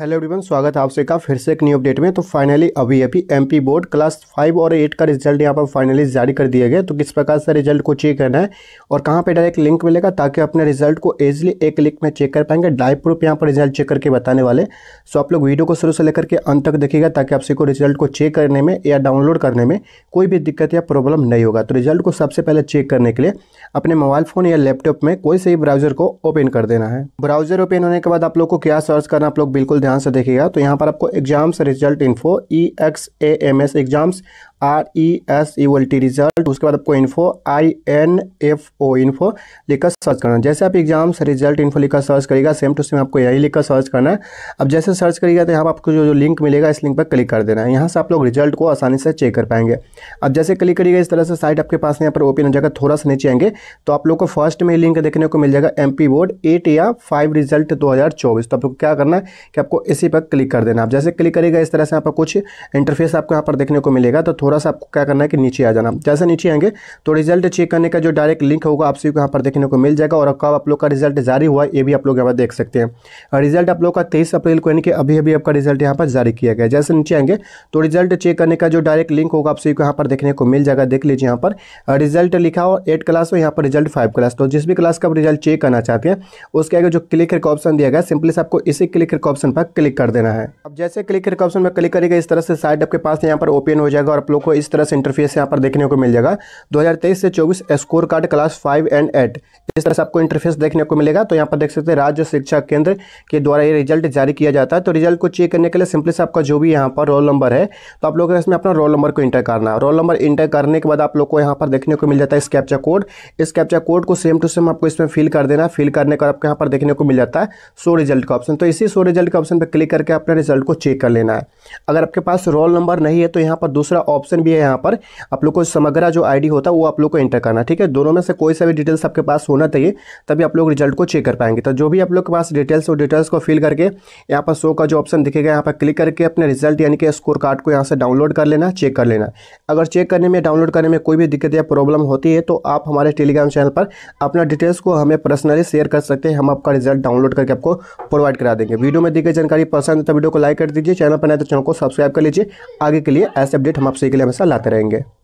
hello everyone स्वागत है आप सबका फिर से एक न्यू अपडेट में तो फाइनली अभी अभी एमपी बोर्ड क्लास फाइव और एट का रिजल्ट यहाँ पर फाइनली जारी कर दिया गया तो किस प्रकार से रिजल्ट को चेक करना है और कहाँ पे डायरेक्ट लिंक मिलेगा ताकि अपने रिजल्ट को ईजिली एक क्लिक में चेक कर पाएंगे डाइव प्रूफ यहाँ पर रिजल्ट चेक करके बताने वाले सो आप लोग वीडियो को शुरू से लेकर के अंत तक देखिएगा ताकि आप सबको रिजल्ट को चेक करने में या डाउनलोड करने में कोई भी दिक्कत या प्रॉब्लम नहीं होगा तो रिजल्ट को सबसे पहले चेक करने के लिए अपने मोबाइल फ़ोन या लैपटॉप में कोई से ही ब्राउजर को ओपन कर देना है ब्राउजर ओपन होने के बाद आप लोग को क्या सर्च करना आप लोग बिल्कुल ध्यान से देखिएगा तो यहाँ पर आपको exams result info E X A M S exams R E S U L T result उसके बाद आपको info I N F O info लिखकर सर्च करना जैसे आप से रिजल्ट इन्फो लिखकर सर्च करेगा सेम टू सेम आपको यही लिखकर सर्च करना है अब जैसे सर्च करेगा तो यहाँ आपको जो जो लिंक मिलेगा इस लिंक पर क्लिक कर देना है यहाँ से आप लोग रिजल्ट को आसानी से चेक कर पाएंगे अब जैसे क्लिक करिएगा इस तरह से साइट आपके पास यहाँ पर ओपन हो जाएगा थोड़ा सा नीचे आएंगे तो आप लोग को फर्स्ट में लिंक देखने को मिल जाएगा एम पी बोर्ड एट या फाइव रिजल्ट दो हज़ार चौबीस तो आप लोग क्या करना है कि आपको इसी पर क्लिक कर देना आप जैसे क्लिक करेगा इस तरह से यहाँ पर कुछ इंटरफेस आपको यहाँ पर देखने को मिलेगा तो थोड़ा थोड़ा सा आपको क्या करना है कि नीचे आ जाना जैसे नीचे आएंगे तो रिजल्ट चेक करने का जो डायरेक्ट लिंक होगा आप सभी को यहाँ पर देखने को मिल जाएगा और कब आप लोग का रिजल्ट जारी हुआ ये भी आप लोग यहाँ पर देख सकते हैं रिजल्ट आप लोग का तेईस अप्रैल को यानी कि अभी अभी आपका रिजल्ट यहाँ पर जारी किया गया जैसे नीचे आएंगे तो रिजल्ट चेक करने का जो डायरेक्ट लिंक होगा आप सभी को यहाँ पर देखने को मिल जाएगा देख लीजिए यहाँ पर रिजल्ट लिखा हो एट क्लास हो यहाँ पर रिजल्ट फाइव क्लास तो जिस भी क्लास का आप रिजल्ट चेक करना चाहते हैं उसके आगे जो क्लिक हियर का ऑप्शन दिया गया सिंपली से आपको इसी क्लिक हियर का ऑप्शन पर क्लिक कर देना है अब जैसे क्लिक हियर का ऑप्शन पर क्लिक करेगा इस तरह से साइड आपके पास यहाँ पर ओपन हो जाएगा और आप लोग को इस तरह से इंटरफेस यहाँ पर देखने को मिल जाएगा 2023 से 24 score card class five and eight इस तरह से आपको इंटरफेस देखने को मिलेगा तो यहाँ पर देख सकते हैं राज्य शिक्षा केंद्र के द्वारा ये रिजल्ट जारी किया जाता है तो रिजल्ट को चेक करने के लिए सिंपली से आपका जो भी यहाँ पर रोल नंबर है तो आप लोग इसमें अपना रोल नंबर को इंटर करना है रोल नंबर इंटर करने के बाद आप लोग को यहाँ पर देखने को मिल जाता है इस कैप्चा कोड इस कैप्चा कोड को सेम टू सेम आपको इसमें फिल कर देना फिल करने का आपको यहाँ पर देखने को मिल जाता है सो रिजल्ट का ऑप्शन तो इसी सो रिजल्ट के ऑप्शन पर क्लिक करके अपने रिजल्ट को चेक कर लेना है अगर आपके पास रोल नंबर नहीं है तो यहाँ पर दूसरा ऑप्शन ऑप्शन भी है यहाँ पर आप लोग को समग्रा जो आईडी होता है वो आप लोग को एंटर करना ठीक है दोनों में से कोई सा भी डिटेल्स आपके पास होना चाहिए तभी आप लोग रिजल्ट को चेक कर पाएंगे तो जो भी आप लोग के पास डिटेल्स वो डिटेल्स को फिल करके यहाँ पर शो का जो ऑप्शन दिखेगा यहाँ पर क्लिक करके अपने रिजल्ट यानी कि स्कोर कार्ड को यहाँ से डाउनलोड कर लेना चेक कर लेना अगर चेक करने में डाउनलोड करने में कोई भी दिक्कत या प्रॉब्लम होती है तो आप हमारे टेलीग्राम चैनल पर अपना डिटेल्स को हमें पर्सनली शेयर कर सकते हैं हम आपका रिजल्ट डाउनलोड करके आपको प्रोवाइड करा देंगे वीडियो में दी गई जानकारी पसंद है तो वीडियो को लाइक कर दीजिए चैनल पर नए तो चैनल को सब्सक्राइब कर लीजिए आगे के लिए ऐसे अपडेट हम आपसे के लिए हमेशा लाते रहेंगे